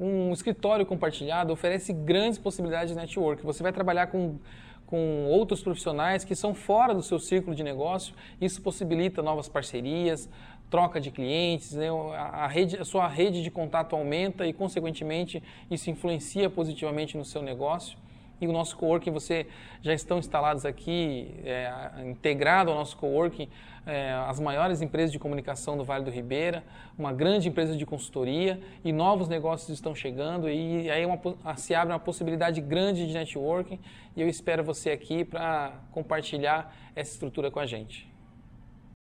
um escritório compartilhado oferece grandes possibilidades de network. Você vai trabalhar com, com outros profissionais que são fora do seu círculo de negócio. Isso possibilita novas parcerias, troca de clientes, né? a, rede, a sua rede de contato aumenta e, consequentemente, isso influencia positivamente no seu negócio e o nosso coworking, você já estão instalados aqui, é, integrado ao nosso coworking, é, as maiores empresas de comunicação do Vale do Ribeira, uma grande empresa de consultoria e novos negócios estão chegando e aí uma, ah, se abre uma possibilidade grande de networking e eu espero você aqui para compartilhar essa estrutura com a gente.